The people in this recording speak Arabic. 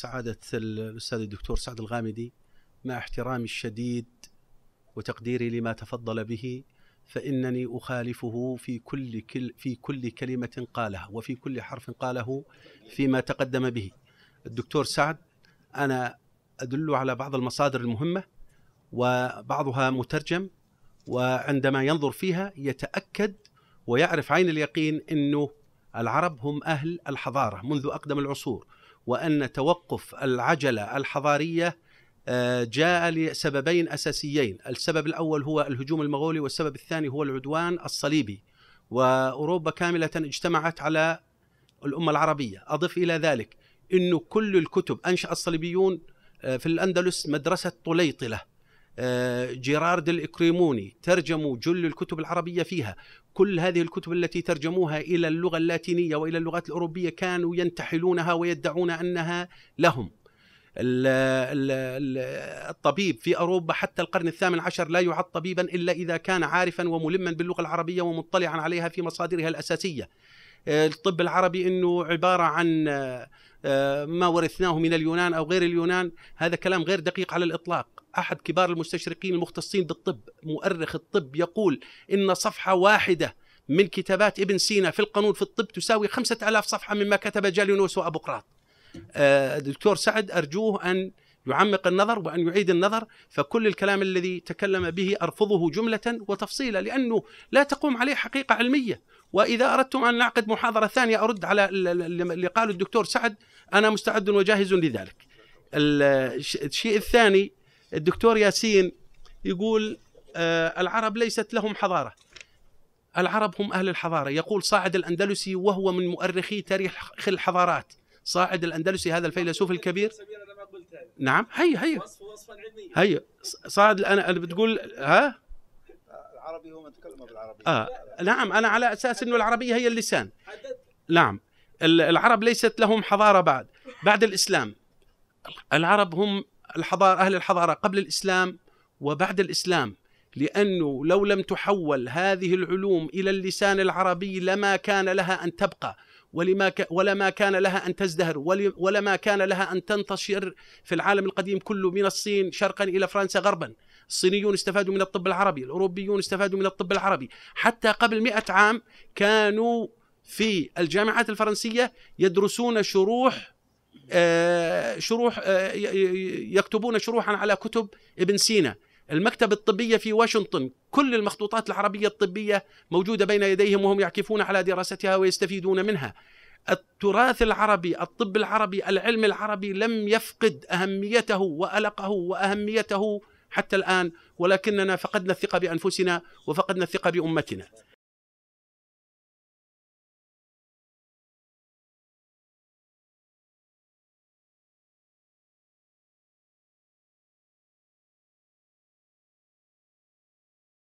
سعادة الأستاذ الدكتور سعد الغامدي مع احترامي الشديد وتقديري لما تفضل به فإنني أخالفه في كل, كل في كل كلمة قالها وفي كل حرف قاله فيما تقدم به الدكتور سعد أنا أدل على بعض المصادر المهمة وبعضها مترجم وعندما ينظر فيها يتأكد ويعرف عين اليقين أنه العرب هم أهل الحضارة منذ أقدم العصور وأن توقف العجلة الحضارية آه، جاء لسببين أساسيين السبب الأول هو الهجوم المغولي والسبب الثاني هو العدوان الصليبي وأوروبا كاملة اجتمعت على الأمة العربية أضف إلى ذلك أنه كل الكتب أنشأ الصليبيون آه، في الأندلس مدرسة طليطلة جيرارد الإكريموني ترجموا جل الكتب العربية فيها كل هذه الكتب التي ترجموها إلى اللغة اللاتينية وإلى اللغات الأوروبية كانوا ينتحلونها ويدعون أنها لهم الطبيب في أوروبا حتى القرن الثامن عشر لا يعد طبيبا إلا إذا كان عارفا وملما باللغة العربية ومطلعا عليها في مصادرها الأساسية الطب العربي انه عباره عن آه، ما ورثناه من اليونان او غير اليونان هذا كلام غير دقيق على الاطلاق احد كبار المستشرقين المختصين بالطب مؤرخ الطب يقول ان صفحه واحده من كتابات ابن سينا في القانون في الطب تساوي 5000 صفحه مما كتب جالينوس وابوقراط آه، دكتور سعد ارجوه ان يعمق النظر وأن يعيد النظر فكل الكلام الذي تكلم به أرفضه جملة وتفصيلا لأنه لا تقوم عليه حقيقة علمية وإذا أردتم أن نعقد محاضرة ثانية أرد على اللي قاله الدكتور سعد أنا مستعد وجاهز لذلك الشيء الثاني الدكتور ياسين يقول آه، العرب ليست لهم حضارة العرب هم أهل الحضارة يقول صاعد الأندلسي وهو من مؤرخي تاريخ الحضارات صاعد الأندلسي هذا الفيلسوف الكبير نعم هي هي وصفا علميا هي صاد انا انا بتقول ها العربي هو من تكلم بالعربية آه. نعم أنا على أساس أنه العربية هي اللسان نعم العرب ليست لهم حضارة بعد بعد الإسلام العرب هم الحضارة أهل الحضارة قبل الإسلام وبعد الإسلام لأنه لو لم تحول هذه العلوم إلى اللسان العربي لما كان لها أن تبقى ولما ك... ولا ما كان لها أن تزدهر ول... ولا ما كان لها أن تنتشر في العالم القديم كله من الصين شرقا إلى فرنسا غربا الصينيون استفادوا من الطب العربي الأوروبيون استفادوا من الطب العربي حتى قبل مئة عام كانوا في الجامعات الفرنسية يدرسون شروح آه شروح آه يكتبون شروحا على كتب ابن سينا المكتبة الطبية في واشنطن كل المخطوطات العربية الطبية موجودة بين يديهم وهم يعكفون على دراستها ويستفيدون منها التراث العربي الطب العربي العلم العربي لم يفقد أهميته وألقه وأهميته حتى الآن ولكننا فقدنا الثقة بأنفسنا وفقدنا الثقة بأمتنا